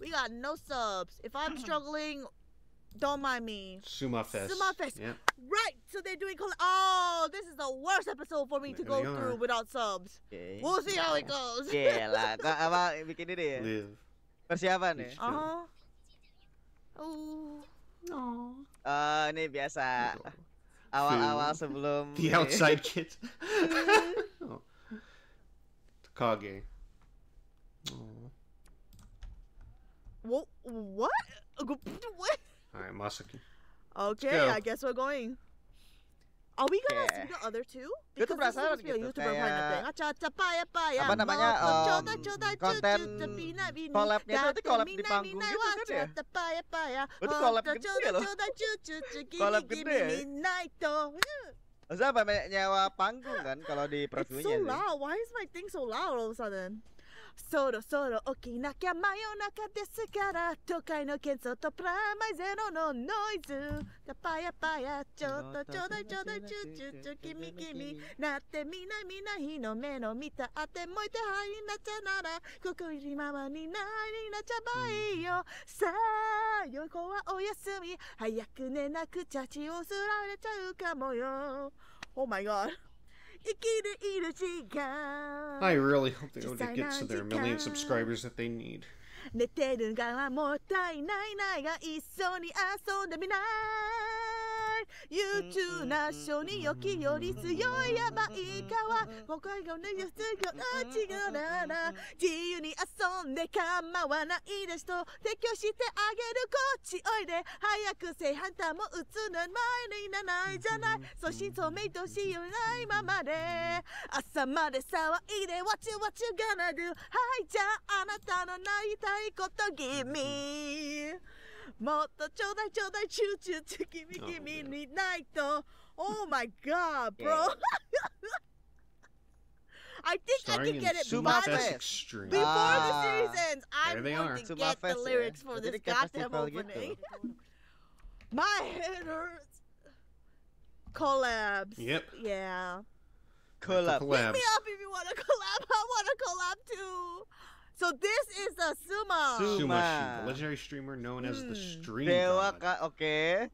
We got no subs. If I'm struggling, don't mind me. Sumafest. Sumafest. Yep. Right. So they're doing. Coll- oh, this is the worst episode for me to go through without subs. Okay. We'll see how it goes. yeah lah. Kok apa bikin ini ya? Live. Persiapan ya. Uh -huh. Oh. No. Uh, oh, ini biasa. Awal-awal sebelum. The outside kid. oh. Kage. What? What? All right, Masaki. Okay, I guess we're going. Are we gonna okay. see the other two? Because this gue tuh penasaran gitu paya. apa namanya um, konten collabnya itu nanti collab di panggung gitu kan ya? paya paya. Itu collab gede loh. Collab gede ya? Maksudnya apa nyawa panggung kan kalau di previewnya It's so loud, why is my thing so loud all of a sudden? そろそろ起きなきゃ真夜中ですから都会の喧騒とプラマイゼロのノイズパヤパヤちょっとちょうだいちょうだいチュチュチュ君君なってみなみな日の目の見たあて燃えてはいなちゃならここりままにないなちゃばいいよ、うん、さあ横はおやすみ早く寝なくちゃ血をすられちゃうかもよ Oh my god I really hope they only get to their million subscribers that they need. 優秀な書によきより強い山いかは僕はねよつようちがなら自由に遊んで構わないですと撤去してあげるこっちおいで早く正反対も打つの前にならないじゃないそし止めとしよないままで朝まで騒いで What you what you gonna do はいじゃああなたのなりたいこと Give me もっとちょうだいちょうだいチューチューチュー君君にないと Oh my god bro I think Starring I can get it Suma Fest Extreme. before the series ends. I want to Suma get Fest, the lyrics for this goddamn opening. My head hurts. Collabs. Yep. Yeah. Collab. Hit me up if you want to collab. I want to collab too. So this is a Suma. Suma, Suma legendary streamer known as the hmm. Stream Dewa God. Ka, okay.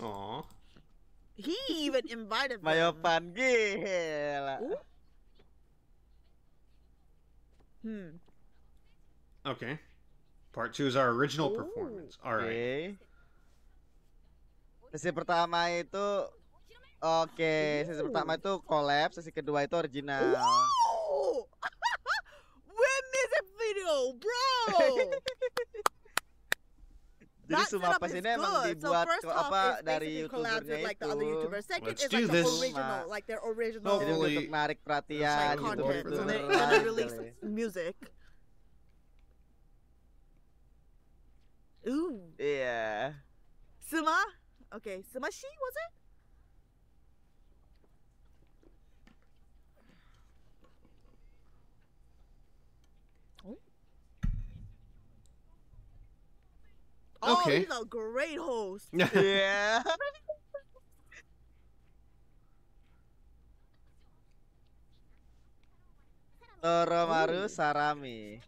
Aw. He even invited me. Mayopan gila. Hmm. Okay. Part two is our original Ooh. performance. All right. Okay. Sesi pertama itu Oke, okay. sesi pertama itu collab, sesi kedua itu original. Ooh. Yo, bro. Jadi semua apa sini emang dibuat so apa dari youtubernya itu. Like the other YouTubers. Second is like this. original, like their original. Jadi untuk narik perhatian youtuber youtuber. they release music. Ooh. Yeah. Suma? Okay, she was it? Oh, he's a great host. yeah. Toromaru Sarami.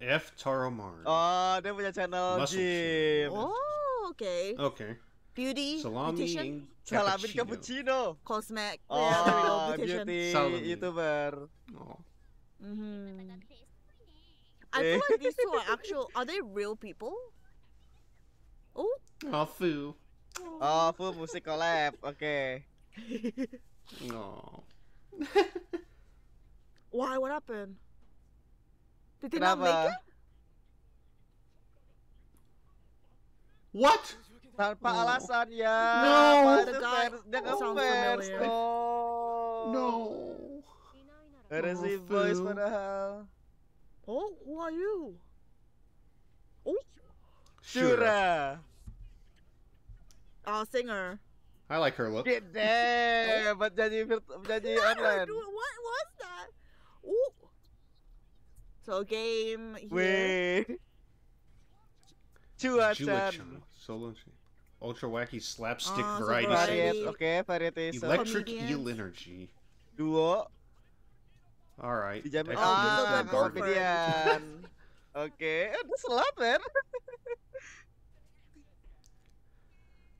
F Toromaru. Oh, dia a channel gym. Oh, okay. Okay. Beauty, salami, beautician, salami cappuccino, cosmetic, oh, beauty salami. YouTuber. Oh. Mm -hmm. I feel like these two are actual. Are they real people? Oh. Oh, foo. Oh, foo musical lab. Okay. No. Why? What happened? Did they not make it? What? Tanpa no. alasan ya. No. The guy the sounds Oh. No. It is oh, boys padahal. Oh, who are you? Shura. Oh, singer. I like her look. Get there, but jadi jadi online. What was that? Ooh. So game here. Wait. two chan Solo Ultra wacky slapstick oh, variety. So variety. Okay, variety. Electric so. eel energy. Duo. All right. Dijamin. Ah, komedian. Oke, okay. udah selap,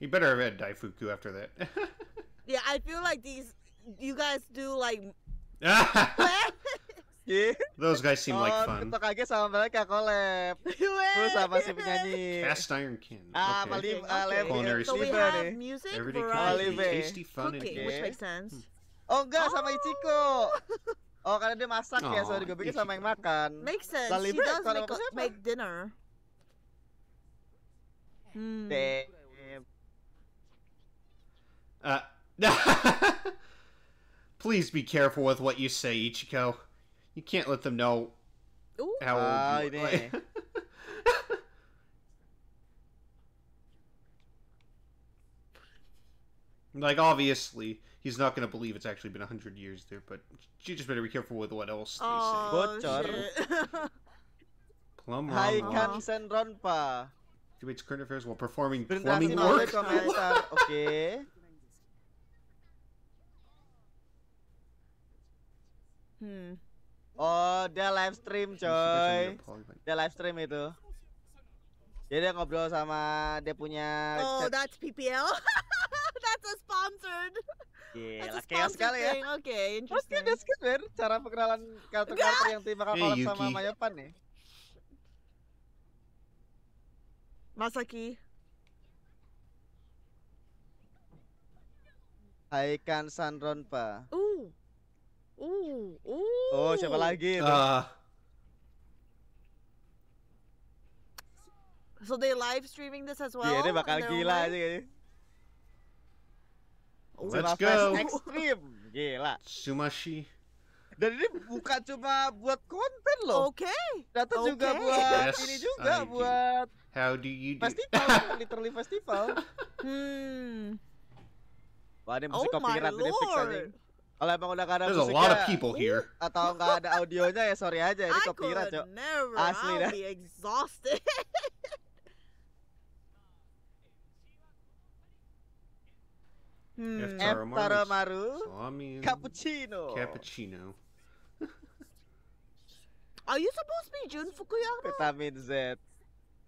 He better have had Daifuku after that. yeah, I feel like these you guys do like. Yeah. Those guys seem like oh, fun. Untuk Kage sama mereka collab. Terus sama si penyanyi. Cast Iron Kin. Ah, okay. Malib, ah, so we have music, Everyday variety, tasty, fun, Cooking, and okay. which makes sense. Oh enggak, oh. sama Ichiko. Oh, karena dia masak oh, ya, so gue bikin sama yang makan. Makes sense. Lalibe, She does make, make dinner. Hmm. Deh. Uh, please be careful with what you say, Ichiko. You can't let them know Ooh. how old you are. Like obviously, he's not gonna believe it's actually been hundred years there, but you just better be careful with what else they oh, say. Butcher. Plum Hi, Kansen Ronpa. Debates current affairs while performing plumbing work. okay. Hmm. Oh, dia live stream, coy. Dia live stream itu. Jadi dia ngobrol sama dia punya Oh, that's PPL. that's a sponsored. Gila, chaos sekali ya. Oke, okay, interesting. Pasti ada skinner cara perkenalan karakter kartu yang tiba kalau hey, sama Mayapan nih. Masaki. Hai Kan Sanronpa. Uh, Uh, uh. Oh, uh. siapa lagi Uh. So they live streaming this as iya, well? Iya, yeah, dia bakal gila aja kayaknya. Let's go. Extreme. gila. Sumashi. Dan ini bukan cuma buat konten loh. Oke. Okay. Data okay. juga buat yes, ini juga I buat. Do. How do you do? Festival, literally festival. hmm. Wah, ini oh copyright ini fix aja. Kalau emang udah gak ada There's musiknya, a lot of people uh, here. atau nggak ada audionya ya sorry aja ini copyright cok. Asli dah. exhausted. Hmm. Eftaro Maru. Cappuccino. Cappuccino. Are you supposed to be Jun Fukuyama? Vitamin Z.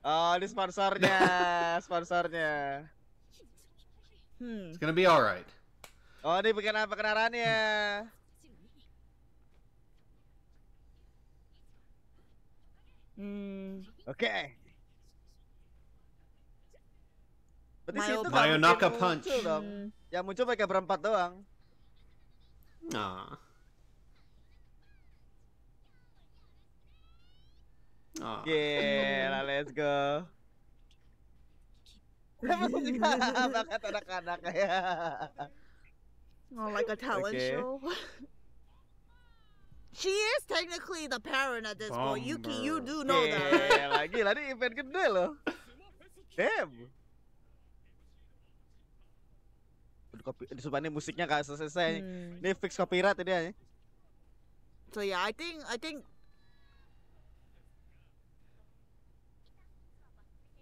Oh, ini sponsornya, sponsornya. Hmm. It's gonna be alright. Oh, ini apa kenarannya? Hmm. Oke. Okay. Berarti Mayo, situ Mayonaka punch. Muncul dong. Hmm. Yang muncul pakai berempat doang. Nah. Oh. Ah. Gila, let's go. Kenapa sih anak-anak ya? Oh, like a talent okay. show. She is technically the parent at this Bomber. point. Yuki, you do know yeah, that. Yeah, like, gila ini event gede loh. Damn. Disumpahnya musiknya gak selesai. Hmm. Ini fix copyright tadi eh? So yeah, I think I think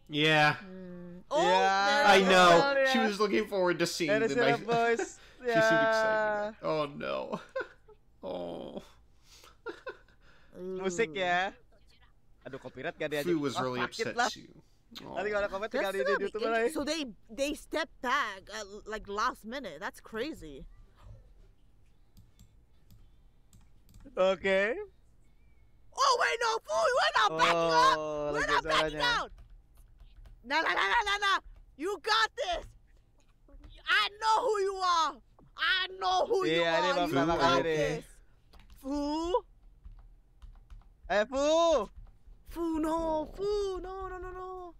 Yeah. Mm. Oh, yeah. I know. She was looking forward to seeing that. Is it, boys. Yeah. She seemed excited. Oh no. oh. Musik ya. Aduh copyright gak ada. She was really oh, upset too. Nanti kalau komen tinggal di YouTube lagi. So they they step back at, like last minute. That's crazy. Okay. Oh wait no, fool, we're not oh, backing oh, up. We're not backing down. Nah nah nah nah nah nah. You got this. I know who you are. I know who yeah, you are. You focus. Fool. Hey, eh, fool. Fool, no. Fool, no, no, no,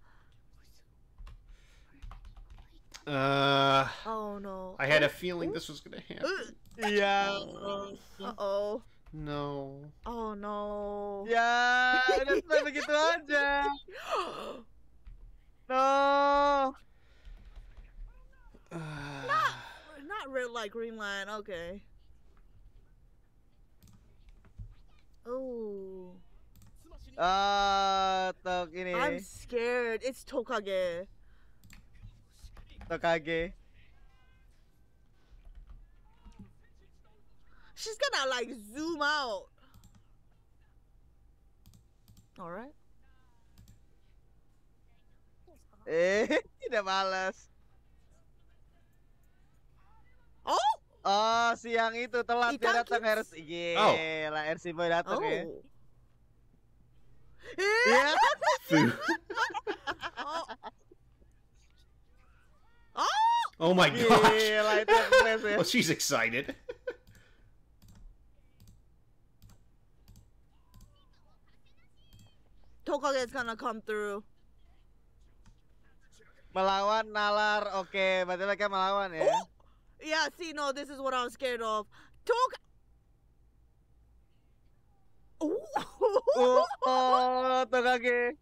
no. Uh. Oh no. I had a oh. feeling this was gonna happen. Uh. Yeah. Uh oh. No. Oh no. Ya, udah sampai gitu aja. No. no not red light, green light. Okay. Oh. Ah, uh, ini. I'm scared. It's Tokage. Tokage. She's gonna like zoom out. All right. Eh, tidak malas. Oh, siang itu telat dia datang harus gila. Oh. RC Boy datang ya. oh. ya. Iya. oh. oh. Oh my gosh. Gila, itu keren ya. Oh, she's excited. is gonna come through. Melawan Nalar. Oke, okay, berarti mereka melawan ya. Oh. Yeah, see, no, this is what I'm scared of. Talk. oh, oh, Takagi.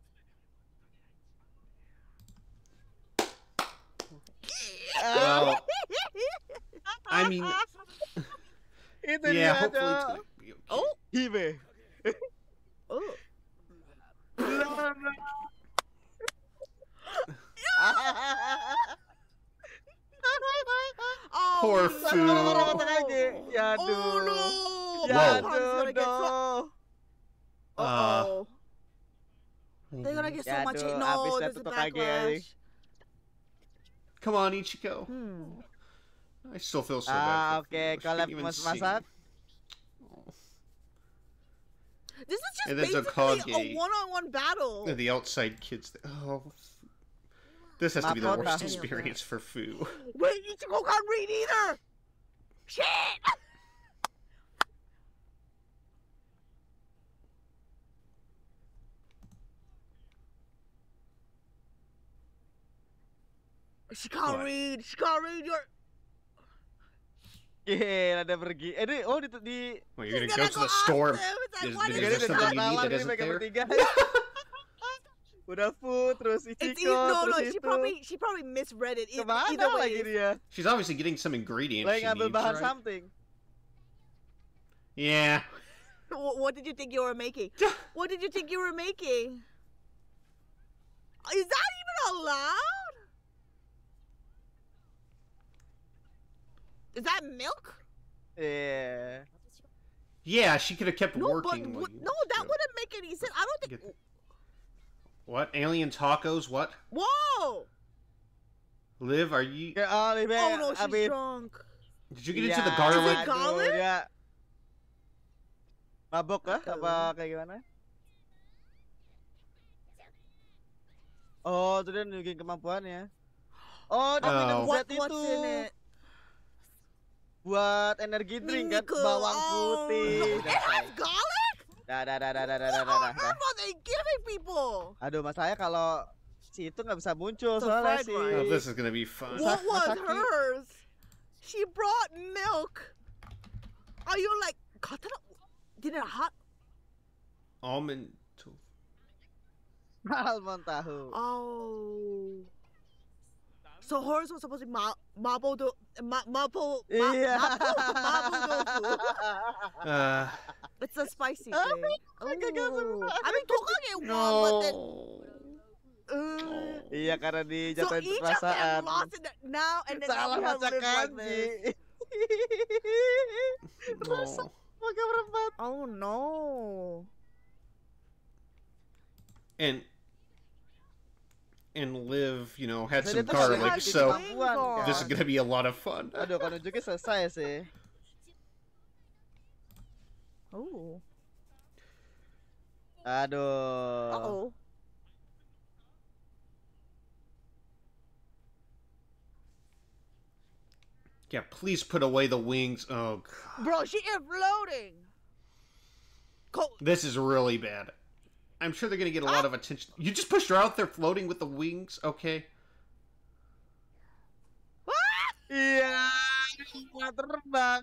Well, I mean, yeah, hopefully it's be okay. Oh, Hibe. oh. Corfu. Yadu. Oh no. Yadu, no. Uh oh. They're gonna get so Yadu, much hate. No, there's a backlash. Come on, Ichiko. Hmm. I still feel so ah, bad. okay. Kalap mas masat. This is just basically a one-on-one -on -one battle. the outside kids. Oh, this has my to be the worst experience for Foo. Wait, you still can't read either! Shit! She can't what? read. She can't read your. Yeah, ada pergi. Eh, di, oh di, di. Well, you're gonna go to the store. Is, is, is there something you need that isn't there? udah food terus Ichiko it's, no, terus no, she itu. probably she probably misread it. Kemana either way. lagi dia? She's obviously getting some ingredients. Lagi ngambil bahan right? something. Yeah. what did you think you were making? what did you think you were making? Is that even allowed? Is that milk? Yeah. Yeah, she could have kept no, working. But, no, that wouldn't make any sense. I don't think what? Alien tacos? What? Whoa! Liv, are you? Yeah, oh, man, oh no, she's I mean... drunk. Did you get yeah, into the garlic? Is it garlic? Yeah. Mabok ka? Apa kayak gimana? Oh, itu dia nunjukin kemampuannya. Oh, dia oh. minum zat itu. Buat energi drink kan, bawang putih. it has garlic. Dah, dah, dah, dah, dah, dah, dah, dah. Kenapa they giving people? Aduh, masalahnya kalau si itu nggak bisa muncul The soalnya Oh, this is gonna be fun. What was hers? She brought milk. Are you like cotton? Did it hot? Almond tofu. Almond tahu. Oh. So hers was supposed to be ma marble do ma marble ma yeah. marble, marble tofu. Uh, it's a spicy oh thing. Oh oh. I mean, tukang no. Uh, iya karena dijatuhin so perasaan. now and then Salah baca kanji. Rasa pakai berempat. Oh no. And and live, you know, had some garlic, so this is gonna be a lot of fun. Aduh, kalau juga selesai Oh. Aduh. Uh oh. Yeah, please put away the wings. Oh god. Bro, she is floating. This is really bad. I'm sure they're going to get a lot ah! of attention. You just pushed her out there floating with the wings. Okay. What? Ah! Yeah.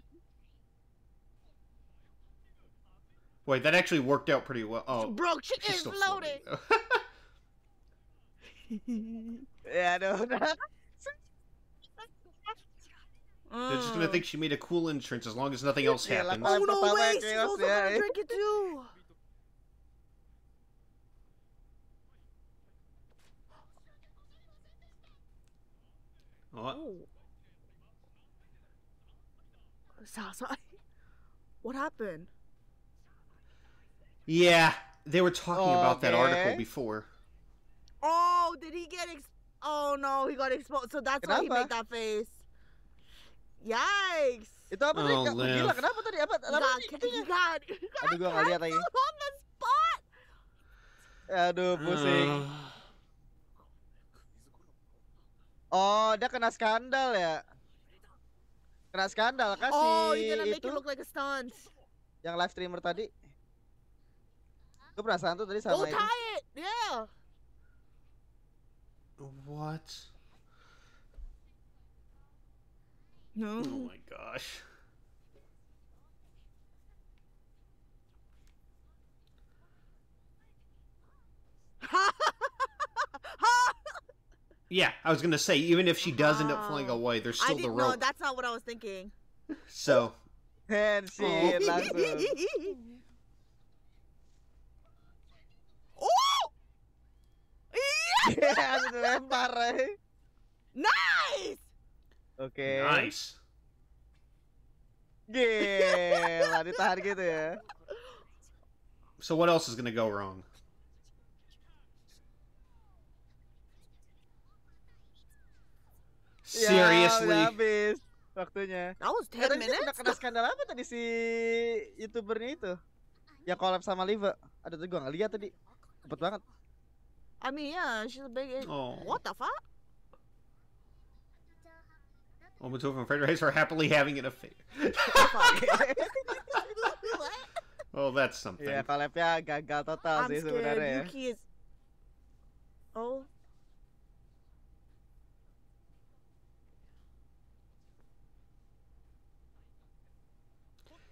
Wait, that actually worked out pretty well. Oh, bro, she is floating. yeah, I know. They're just gonna mm. think she made a cool entrance as long as nothing else happens. Yeah, oh, like, oh no, wait! She's gonna drink it too! What happened? Yeah, they were talking oh, about that article before. Oh, did he get ex- Oh no, he got exposed. So that's why he made that face. Yikes. Itu apa tadi? Oh, Gila, kenapa Aduh, on the spot. Aduh, pusing. Uh. Oh, dia kena skandal ya? Kena skandal kan oh, si itu? It look like a Yang live streamer tadi? Gue perasaan tuh tadi sama Go tie it! Yeah! What? No. Oh my gosh. Ha Yeah, I was gonna say even if she does end up flying away, there's still I the rope. No, That's not what I was thinking. So And she oh. Yeah! Yes, Nice! Okay. nice. Gila, gitu ya. So what else is gonna go wrong? Ya, ya Seriously. Ya, habis waktunya. That was 10 Katanya minutes. Kena, kena skandal apa tadi si youtubernya itu? Ya collab sama Liva. Ada tuh gua ngeliat tadi. Cepet banget. I mean, yeah, she's a big. Oh. What the fuck? Oh well, from Fred Race are happily having an affair. oh, that's something. Yeah, collabnya gagal total I'm sih sebenarnya. Yuki ya. is... Oh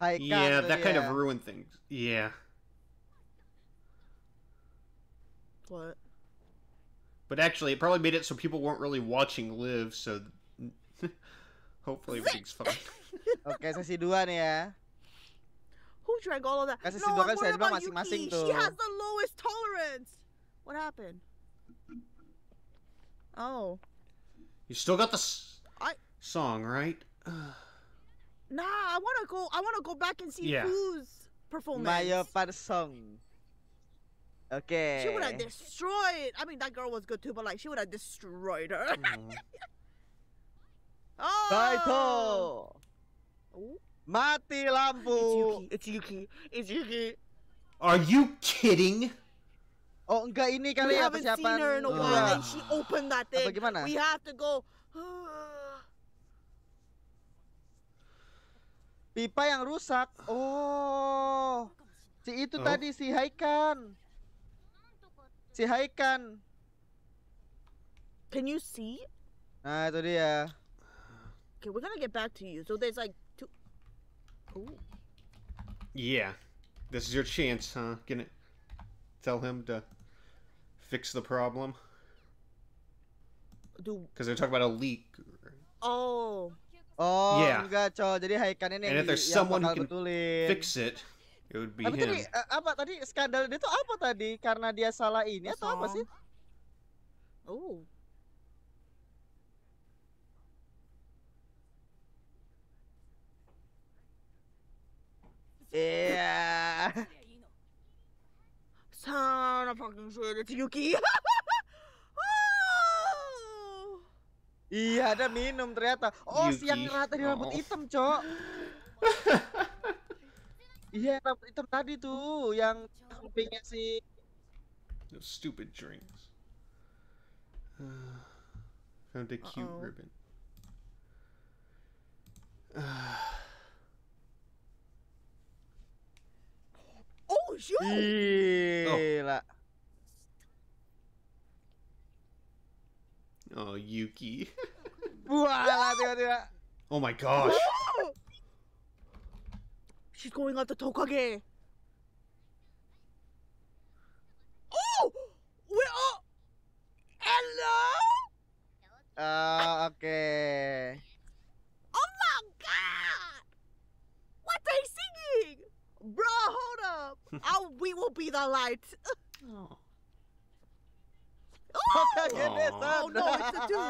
yeah, that yeah. kind of ruined things. Yeah. What? But actually, it probably made it so people weren't really watching live. So hopefully everything's fine. okay, sesi dua nih ya. Who drank all of that? Kan sesi no, dua kan saya bilang masing-masing tuh. She has the lowest tolerance. What happened? Oh. You still got the song, right? Nah, I wanna go. I wanna go back and see yeah. whose performance. Maya Parsong. Okay. She would have destroyed. I mean, that girl was good too, but like, she would have destroyed her. Mm. oh. Title. Mati lampu. It's Yuki. It's Yuki. It's Yuki. Are you kidding? Oh, enggak ini kali We ya haven't persiapan. seen her in a ah. while uh. and she opened that thing. We have to go Pipa yang rusak. Oh. Si itu oh. tadi si Haikan. Si Haikan. Can you see? Nah, itu dia. Okay, we're gonna get back to you. So there's like two Ooh. Yeah. This is your chance, huh? Gonna tell him to fix the problem. Do Because they're talking about a leak. Oh. Oh, yeah. enggak, cow. Jadi Haikan ini And yang, yang someone bakal betulin. fix it, it would be Tapi him. Tadi, uh, eh, apa tadi skandal dia tuh apa tadi? Karena dia salah ini atau apa sih? Oh. Yeah. Son of fucking shit, it's Yuki. Iya, ada minum ternyata. Oh, Yuki. siang rata di rambut hitam, Cok. iya, rambut hitam tadi tuh yang kupingnya si Those stupid drinks. Uh, found a cute uh -oh. ribbon. Uh. Oh, shoot! Oh. Gila. Oh. Oh, Yuki. Oh my gosh. She's going after Tokage. Oh! We're all... Hello? Uh, okay. Oh my god! What they singing? Bro, hold up. I, we will be the light. oh. Oh, kaget deh, Oh no, it's a two.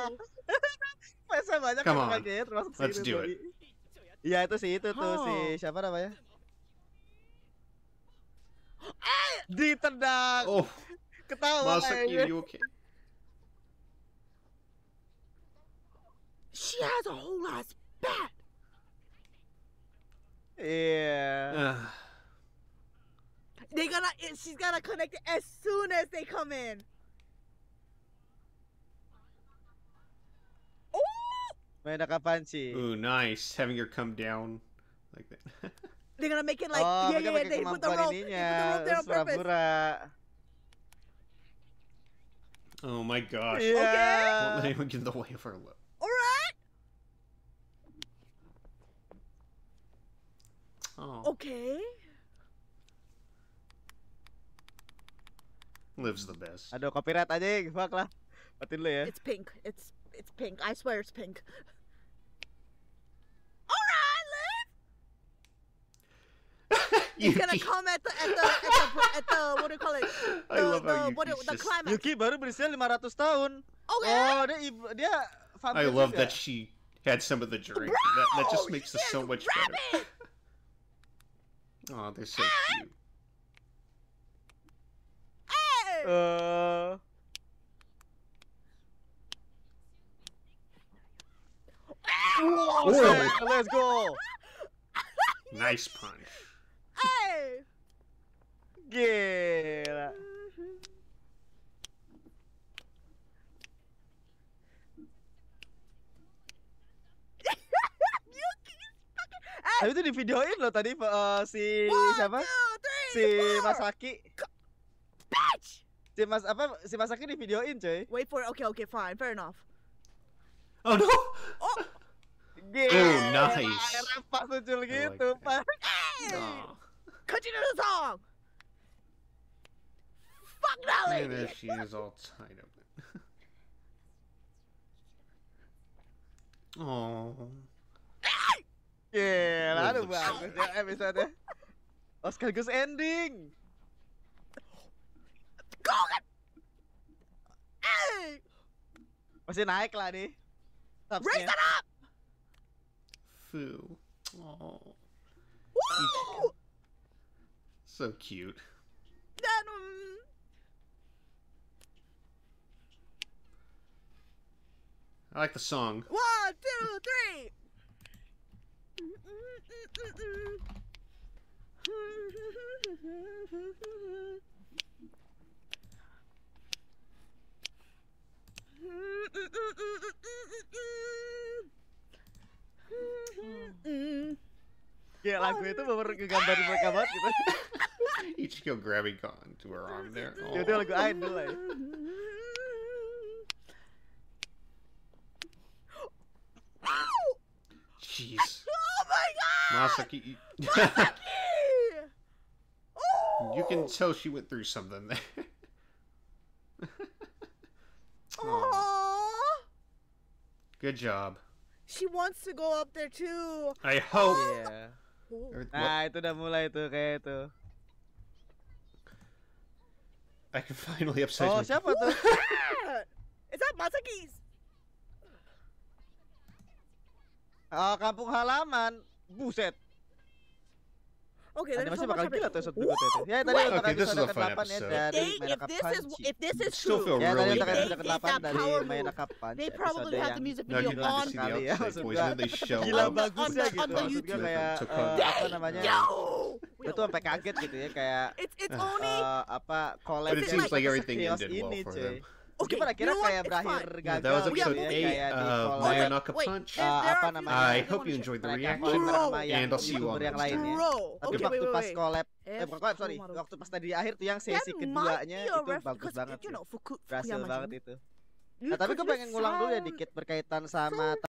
Pesa banyak Come on. kaget termasuk Let's do it. Ya itu sih itu tuh si siapa namanya? Eh, ditendang. Oh. Ketawa Masuk you okay. She has a whole ass bad. Yeah. Iya. they gonna, She's gonna connect it as soon as they come in. May nakapansi. Ooh, nice. Having her come down like that. They're gonna make it like oh, yeah, yeah, they put the rope, they put the rope there on purpose. Oh my gosh. Yeah. Okay. Won't let anyone get in the way of her look. All right. Oh. Okay. Lives the best. Aduh, copyright aja, fuck lah. Patin lu ya. It's pink. It's it's pink. I swear it's pink. you, gonna come at the at the at the, at the what do you call it? The, I love the, how what, the just... climax. Yuki baru berusia 500 tahun. Okay. Oh, dia dia I love juga. that she had some of the drink. Bro, that, that just makes this so much better. oh, they're so ah! cute. Uh. Ah. let's go. nice punch. Ay. Gila. Eh. Tapi itu di videoin loh tadi uh, si One, siapa? Two, three, si four. Mas Bitch. Si Mas apa si Mas Haki di videoin, coy. Wait for okay okay fine, fair enough. Oh no. Oh. Yeah. Oh, nice. Lepas lucu gitu, oh, Pak. Oh. Continue the song! Fuck that lady! And there she is all tied up. Oh. yeah, lalu banget ya episode Oh sekaligus ending. Go Gokan. Hey. Masih naik lah nih. Raise that up. Foo. Oh. Woo! So cute. I like the song. One, two, three. Kayak lagu itu baru ngegambarin mereka banget gitu. Ichigo grabbing onto her arm there. Oh. You're doing I had no Jeez. Oh my god! Masaki. Masaki! oh! You can tell she went through something there. Aww. Good job. She wants to go up there too. I hope. Yeah. Ah, ito udah mulai ito kaya ito. I can finally upside down. Oh, siapa tuh? Is that Masakis? Ah, oh, kampung halaman. Buset. Okay, bakal gila tuh episode berikutnya Ya, tadi untuk okay, episode ke ya dari If this is true, ya, tadi episode ke-8 dari Mainaka They gue tuh sampai kaget gitu ya kayak it's, it's eh, only, uh, apa collab like everything ended well ini, for cuy. Oke, Okay, kira kayak berakhir gagal that was episode gitu yeah, ya, 8 uh, uh, apa namanya I hope you enjoyed the reaction and I'll see you on yang tapi waktu pas collab eh bukan collab sorry waktu pas tadi akhir tuh yang sesi keduanya itu bagus banget berhasil banget itu Nah, tapi gue pengen ngulang dulu ya dikit berkaitan sama